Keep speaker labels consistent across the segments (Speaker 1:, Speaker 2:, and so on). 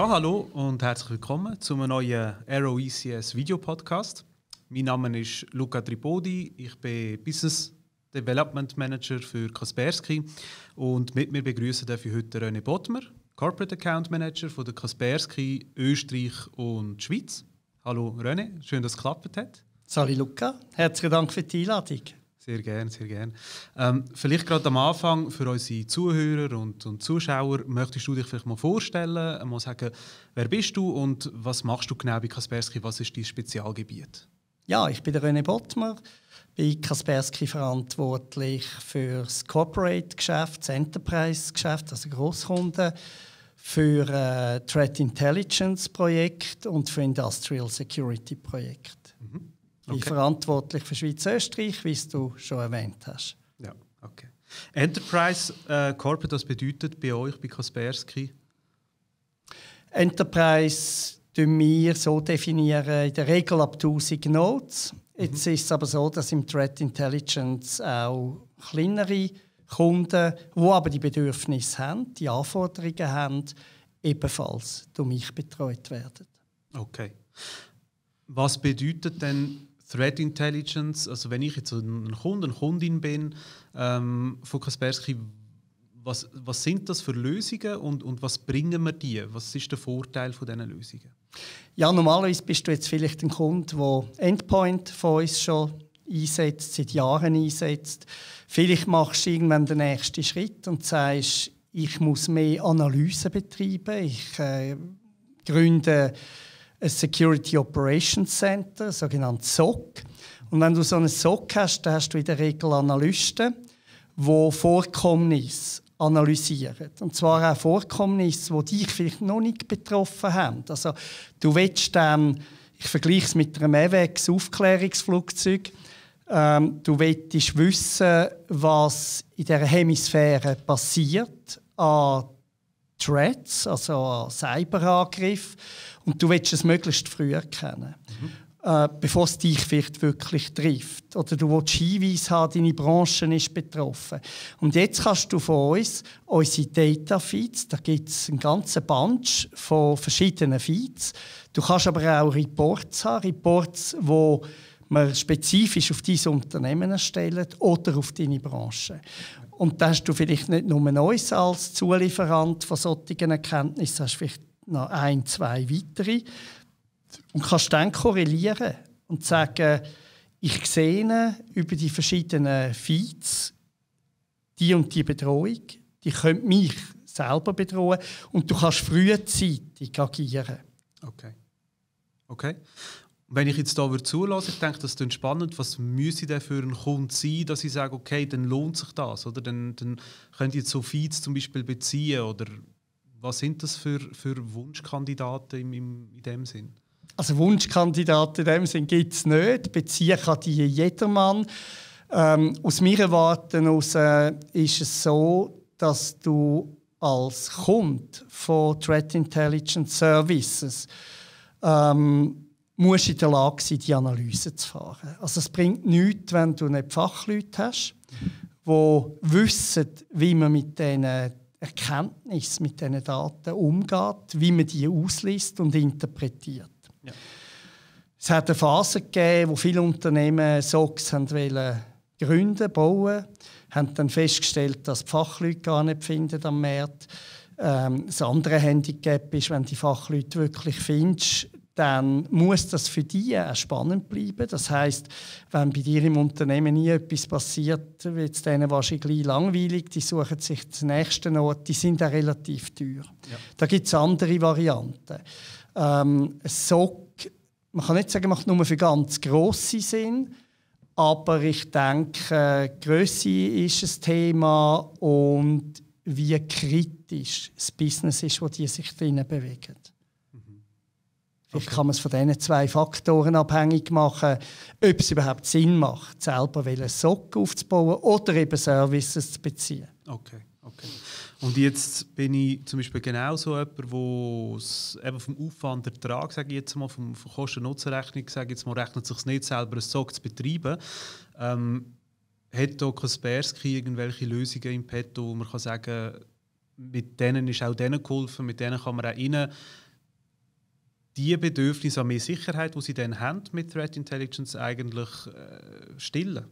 Speaker 1: Ja, hallo und herzlich willkommen zu einem neuen Aero ECS Video Podcast. Mein Name ist Luca Tripodi, ich bin Business Development Manager für Kaspersky und mit mir begrüßen darf ich heute René Bottmer, Corporate Account Manager von der Kaspersky Österreich und Schweiz. Hallo René, schön, dass es geklappt hat. Sorry Luca, herzlichen Dank für die Einladung. Sehr gerne, sehr gerne. Ähm, vielleicht gerade am Anfang für unsere Zuhörer und, und, Zuschauer, möchtest du dich vielleicht mal vorstellen, mal sagen, wer bist du und was machst du genau bei Kaspersky, was ist dein Spezialgebiet?
Speaker 2: Ja, ich bin der René Bottmer, bei Kaspersky verantwortlich für das Corporate-Geschäft, das Enterprise-Geschäft, also Großkunden, für äh, Threat Intelligence-Projekt und für Industrial Security-Projekt. Mhm. Ich bin okay. verantwortlich für Schweiz-Österreich, wie du schon erwähnt hast.
Speaker 1: Ja, okay. Enterprise äh, Corporate, was bedeutet bei euch, bei Kaspersky?
Speaker 2: Enterprise definieren wir so definieren, in der Regel ab 1000 Nodes. Jetzt mhm. ist es aber so, dass im Threat Intelligence auch kleinere Kunden, die aber die Bedürfnisse haben, die Anforderungen haben, ebenfalls durch mich betreut werden.
Speaker 1: Okay. Was bedeutet denn Threat Intelligence, also wenn ich jetzt ein Kunde, eine Kundin bin ähm, von Kaspersky, was, was sind das für Lösungen und, und was bringen wir dir? Was ist der Vorteil von diesen Lösungen?
Speaker 2: Ja, normalerweise bist du jetzt vielleicht ein Kunde, der Endpoint von uns schon einsetzt, seit Jahren einsetzt. Vielleicht machst du irgendwann den nächsten Schritt und sagst, ich muss mehr Analyse betreiben, ich äh, gründe Security Operations Center, sogenannt SOC. Und wenn du so einen SOC hast, dann hast du in der Regel Analysten, die Vorkommnisse analysieren. Und zwar auch Vorkommnisse, die dich vielleicht noch nicht betroffen haben. Also du willst dann, ähm, ich vergleiche es mit einem AWACS-Aufklärungsflugzeug, ähm, du willst wissen, was in der Hemisphäre passiert an Threats, also Cyberangriff. Und du willst es möglichst früh erkennen, mhm. äh, bevor es dich vielleicht wirklich trifft. Oder du willst Hinweise haben, deine Branche ist betroffen. Und jetzt kannst du von uns unsere Data Feeds, da gibt es einen ganzen Bunch von verschiedenen Feeds. Du kannst aber auch Reports haben, Reports, die man spezifisch auf dein Unternehmen erstellt oder auf deine Branche. Und da hast du vielleicht nicht nur uns als Zulieferant von solchen Erkenntnissen, hast vielleicht noch ein, zwei weitere. Und kannst dann korrelieren und sagen, ich sehe über die verschiedenen Feeds die und die Bedrohung, die könnte mich selber bedrohen und du kannst frühzeitig agieren.
Speaker 1: Okay. Okay wenn ich jetzt hier zulasse, ich denke, das ist spannend, was müsste denn für ein Kunde sein, dass ich sage, okay, dann lohnt sich das, oder? Dann, dann könnt ihr jetzt so Feeds zum Beispiel beziehen, oder was sind das für, für Wunschkandidaten im, im, in dem Sinn?
Speaker 2: Also Wunschkandidaten in dem Sinn gibt es nicht, beziehen kann die jedermann. Ähm, aus meiner Warte aus, äh, ist es so, dass du als Kunde von Threat Intelligence Services ähm, musst in der Lage sein, die Analyse zu fahren. Also es bringt nichts, wenn du nicht Fachleute hast, die wissen, wie man mit diesen Erkenntnissen, mit diesen Daten umgeht, wie man die ausliest und interpretiert. Ja. Es hat eine Phase gegeben, wo viele Unternehmen SOX wollten gründen, bauen, haben dann festgestellt, dass die Fachleute gar nicht finden am Markt. Ähm, das andere Handicap ist, wenn die Fachleute wirklich findest, dann muss das für dich äh, auch spannend bleiben. Das heißt, wenn bei dir im Unternehmen nie etwas passiert, wird es denen wahrscheinlich langweilig. Die suchen sich den nächsten Ort. Die sind auch relativ teuer. Ja. Da gibt es andere Varianten. Ähm, SOC, man kann nicht sagen, macht nur für ganz grosse Sinn, aber ich denke, Größe ist ein Thema und wie kritisch das Business ist, wo die sich drinnen bewegen. Vielleicht kann man es von diesen zwei Faktoren abhängig machen, ob es überhaupt Sinn macht, selber einen Sock aufzubauen oder eben Services zu beziehen.
Speaker 1: Okay, okay. Und jetzt bin ich zum Beispiel genau so jemand, wo eben vom Aufwand Ertrag, sage ich jetzt mal, vom, von Kosten-Nutzen-Rechnung, sage jetzt mal, rechnet sich nicht selber, einen Sock zu betreiben. Ähm, hat auch Kaspersky irgendwelche Lösungen im Petto, wo man kann sagen, mit denen ist auch denen geholfen, mit denen kann man auch rein die Bedürfnisse an mehr Sicherheit, die sie dann haben mit Threat Intelligence, eigentlich äh, stillen?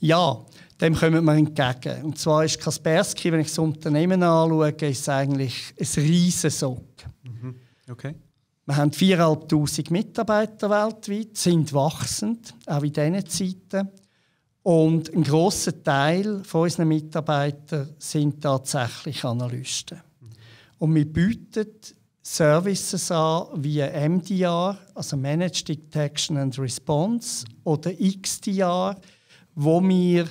Speaker 2: Ja, dem kommen wir entgegen. Und zwar ist Kaspersky, wenn ich das Unternehmen anschaue, ist eigentlich ein riesiges Mhm. Okay. Wir haben 4'500 Mitarbeiter weltweit, sind wachsend, auch in diesen Zeiten. Und ein grosser Teil unserer Mitarbeiter sind tatsächlich Analysten. Mhm. Und wir bieten Services an wie MDR, also Managed Detection and Response, oder XDR, wo wir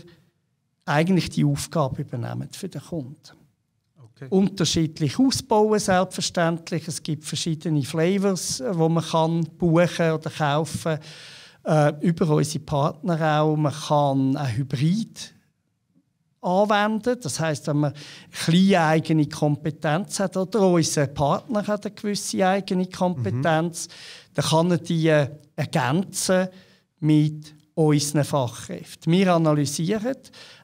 Speaker 2: eigentlich die Aufgabe übernehmen für den Kunden. Okay. Unterschiedlich ausbauen, selbstverständlich. Es gibt verschiedene Flavors, die äh, man kann buchen oder kaufen kann. Äh, über unsere Partner auch. Man kann auch hybrid anwenden. Das heißt, wenn man kleine eigene Kompetenz hat oder unser Partner hat eine gewisse eigene Kompetenz, mhm. dann kann er die äh, ergänzen mit unseren Fachkräften. Wir analysieren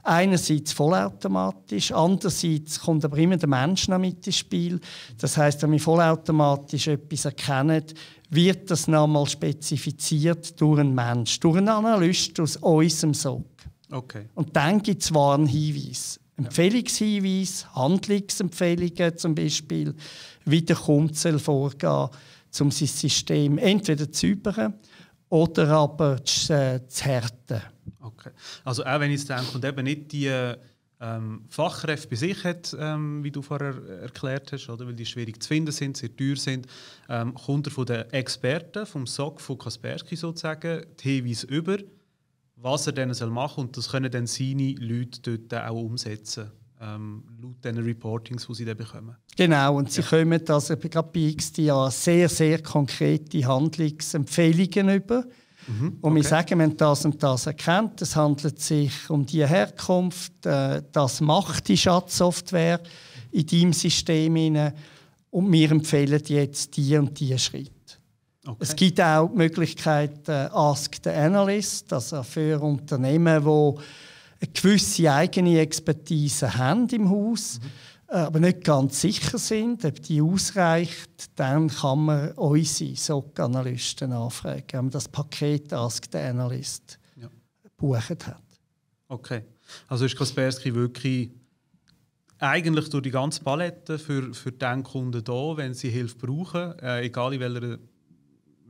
Speaker 2: einerseits vollautomatisch, andererseits kommt aber immer der Mensch noch mit ins Spiel. Das heißt, wenn wir vollautomatisch etwas erkennen, wird das nochmal spezifiziert durch einen Mensch, durch einen Analyst aus unserem Sog. Okay. Und dann gibt es Warnhinweise. Empfehlungshinweise, Handlungsempfehlungen zum Beispiel, wie der Kunde soll vorgehen um sein System entweder zu üben oder aber zu, äh, zu härten.
Speaker 1: Okay. Also auch wenn ich es denke und eben nicht die ähm, Fachkräfte bei sich hat, ähm, wie du vorher erklärt hast, oder? weil die schwierig zu finden sind, sehr teuer sind, ähm, kommt er von den Experten, vom SOC, von Kaspersky sozusagen, die Hinweise über – was er dann machen soll. Und das können dann seine Leute dort auch umsetzen. Ähm, laut den Reportings, die sie dann bekommen.
Speaker 2: Genau, und sie ja. kommen, also ich glaube bei XDA, sehr, sehr konkrete Handlungsempfehlungen über. Mhm, und okay. wir sagen, wenn das und das erkennt, es handelt sich um die Herkunft, äh, das macht die Schatzsoftware in deinem System Rein. und wir empfehlen jetzt die und die Schritte. Okay. Es gibt auch die Möglichkeit äh, Ask the Analyst, also für Unternehmen, die eine gewisse eigene Expertise haben im Haus, mhm. äh, aber nicht ganz sicher sind, ob die ausreicht, dann kann man unsere SOC-Analysten anfragen, wenn man das Paket Ask the Analyst ja. buchen hat.
Speaker 1: Okay, also ist Kaspersky wirklich eigentlich durch die ganze Palette für, für den Kunden da, wenn sie Hilfe brauchen, äh, egal in welcher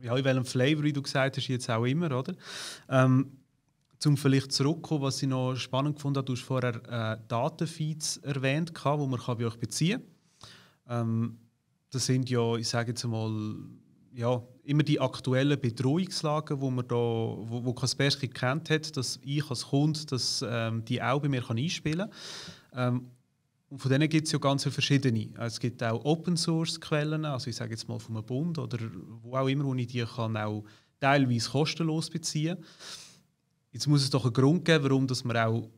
Speaker 1: ja, in welchem Flavor, wie du gesagt hast, jetzt auch immer, oder? Ähm, zum vielleicht zurückkommen, was ich noch spannend gefunden habe, du hast vorher äh, Datenfeeds erwähnt, die man kann bei euch beziehen kann. Ähm, das sind ja, ich sage jetzt mal, ja, immer die aktuellen Bedrohungslagen, wo man da, wo, wo Kaspersky gekannt hat, dass ich als Kunde das, ähm, die auch bei mir kann einspielen kann. Ähm, und von denen gibt es ja ganz verschiedene. Also es gibt auch Open-Source-Quellen, also ich sage jetzt mal vom Bund oder wo auch immer, wo ich die kann auch teilweise kostenlos beziehen Jetzt muss es doch einen Grund geben, warum dass man auch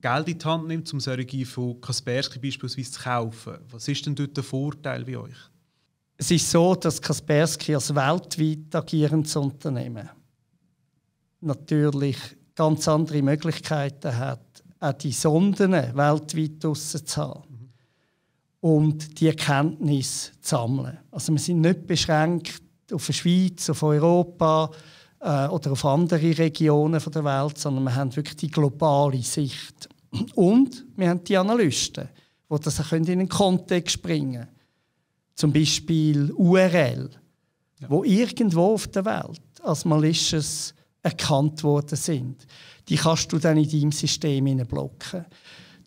Speaker 1: Geld in die Hand nimmt, um solche von Kaspersky beispielsweise zu kaufen. Was ist denn dort der Vorteil bei euch?
Speaker 2: Es ist so, dass Kaspersky als weltweit agierendes Unternehmen natürlich ganz andere Möglichkeiten hat, auch die Sonden weltweit draussen zu haben und die Erkenntnis zu sammeln. Also wir sind nicht beschränkt auf die Schweiz, auf Europa äh, oder auf andere Regionen von der Welt, sondern wir haben wirklich die globale Sicht. Und wir haben die Analysten, die das auch in den Kontext bringen können. Zum Beispiel URL, ja. wo irgendwo auf der Welt als malisches erkannt worden sind die kannst du dann in deinem System blocken.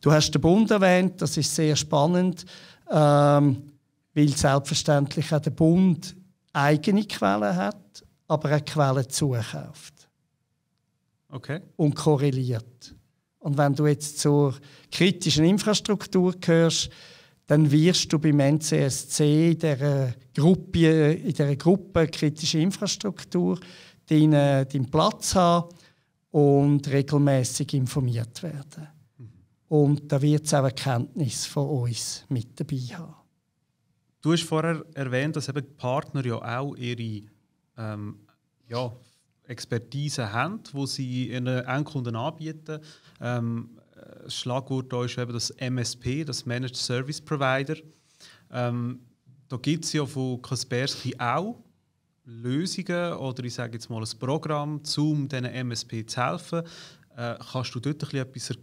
Speaker 2: Du hast den Bund erwähnt, das ist sehr spannend, ähm, weil selbstverständlich auch der Bund eigene Quellen hat, aber auch Quellen zukauft. Okay. Und korreliert. Und wenn du jetzt zur kritischen Infrastruktur gehörst, dann wirst du beim NCSC in dieser Gruppe, in dieser Gruppe kritische Infrastruktur deinen, deinen Platz haben und regelmäßig informiert werden. Mhm. Und da wird es auch Erkenntnis von uns mit dabei haben.
Speaker 1: Du hast vorher erwähnt, dass eben die Partner ja auch ihre ähm, ja, Expertise haben, wo sie ihren Endkunden anbieten. Ähm, das äh, Schlagwort da ist eben das MSP, das Managed Service Provider. Ähm, da gibt es ja von Kaspersky auch Lösungen oder ich sage jetzt mal ein Programm, um diesen MSP zu helfen. Äh, kannst du dort etwas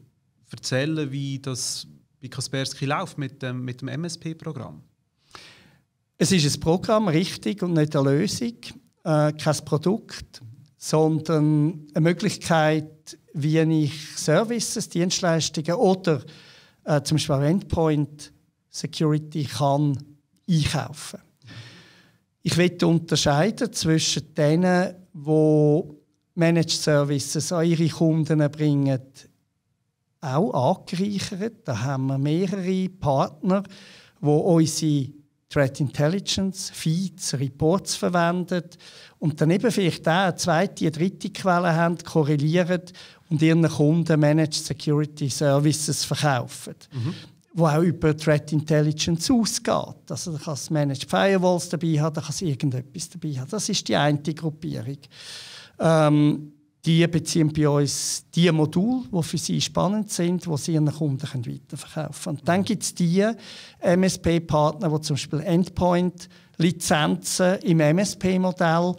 Speaker 1: erzählen, wie das bei Kaspersky läuft mit dem, mit dem MSP-Programm?
Speaker 2: Es ist ein Programm, richtig, und nicht eine Lösung, äh, kein Produkt, sondern eine Möglichkeit, wie ich Services, Dienstleistungen oder äh, zum Beispiel Endpoint Security kann einkaufen kann. Ich möchte unterscheiden zwischen denen, wo Managed Services an ihre Kunden bringen, auch angereichert. Da haben wir mehrere Partner, die unsere Threat Intelligence, Feeds, Reports verwendet und daneben vielleicht auch eine zweite, eine dritte Quelle haben, korrelieren und ihren Kunden Managed Security Services verkaufen. Mhm wo auch über Threat Intelligence ausgeht. Also da kann es Managed Firewalls dabei haben, da kann es irgendetwas dabei haben. Das ist die eine Gruppierung. Ähm, die beziehen bei uns die Module, die für sie spannend sind, die sie ihren Kunden weiterverkaufen können. Und dann gibt es die MSP-Partner, die zum Beispiel Endpoint-Lizenzen im MSP-Modell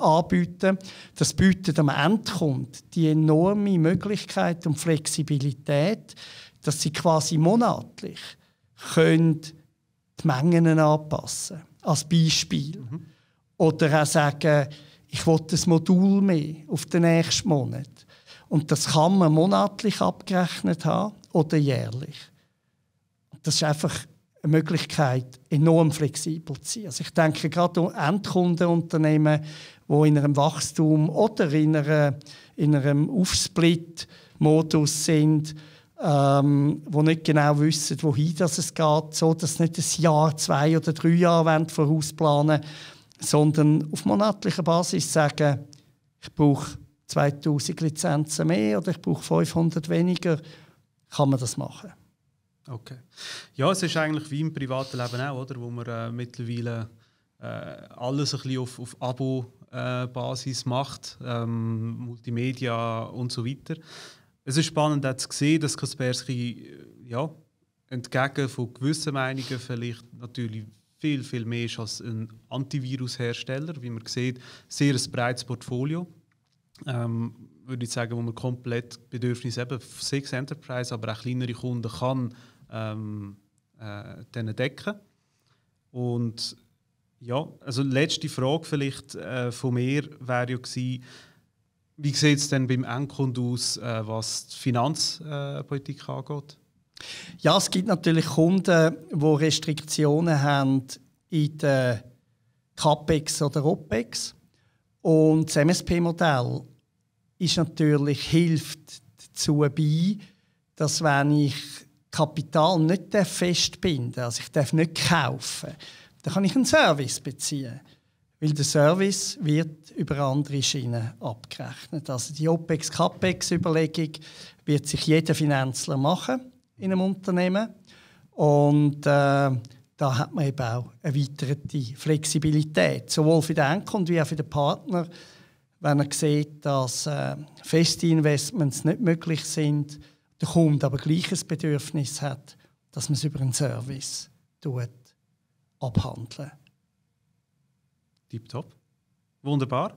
Speaker 2: anbieten. Das bietet am Endkunden die enorme Möglichkeit und Flexibilität, dass sie quasi monatlich können die Mengen anpassen als Beispiel. Mhm. Oder auch sagen, ich will ein Modul mehr auf den nächsten Monat. Und das kann man monatlich abgerechnet haben oder jährlich. Das ist einfach eine Möglichkeit, enorm flexibel zu sein. Also ich denke gerade an Endkundenunternehmen, die in einem Wachstum oder in, einer, in einem Aufsplit-Modus sind, ähm, die nicht genau wissen, wohin das es geht, so dass nicht ein Jahr, zwei oder drei Jahre vorausplanen sondern auf monatlicher Basis sagen, ich brauche 2000 Lizenzen mehr oder ich brauche 500 weniger, kann man das machen.
Speaker 1: Okay. Ja, es ist eigentlich wie im privaten Leben auch, oder? wo man äh, mittlerweile äh, alles ein bisschen auf, auf Abo-Basis äh, macht, ähm, Multimedia und so weiter es ist spannend auch zu sehen, dass Kaspersky äh, ja, entgegen von gewissen Meinungen vielleicht natürlich viel, viel mehr ist als ein Antivirushersteller. Wie man sieht, sehr ein breites Portfolio. Ähm, würde ich sagen, wo man komplett Bedürfnisse eben Six Enterprise, aber auch kleinere Kunden kann ähm, äh, decken. Und ja, also letzte Frage vielleicht äh, von mir wäre ja gewesen, wie sieht es denn beim Endkunden aus, äh, was die Finanzpolitik äh, angeht? Ja, es gibt natürlich Kunden, die Restriktionen haben
Speaker 2: in den CAPEX oder OPEX. Und das MSP-Modell ist natürlich, hilft dazu bei, dass wenn ich Kapital nicht festbinden darf, also ich darf nicht kaufen, dann kann ich einen Service beziehen weil der Service wird über andere Schienen abgerechnet. Also die OPEX-CAPEX-Überlegung wird sich jeder Finanzler machen in einem Unternehmen und äh, da hat man eben auch erweiterte Flexibilität, sowohl für den Endkunden wie auch für den Partner, wenn er sieht, dass äh, feste Investments nicht möglich sind, der Kunde aber gleiches Bedürfnis hat, dass man es über einen Service tut, abhandeln
Speaker 1: Tipptopp. Wunderbar.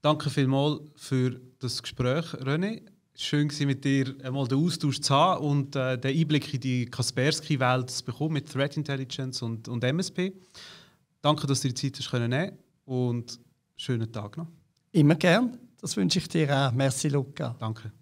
Speaker 1: Danke vielmals für das Gespräch, René. Schön war mit dir einmal den Austausch zu haben und äh, den Einblick in die Kaspersky-Welt zu bekommen mit Threat Intelligence und, und MSP. Danke, dass du dir die Zeit hast können nehmen und schönen Tag noch.
Speaker 2: Immer gern. Das wünsche ich dir auch. Merci, Luca. Danke.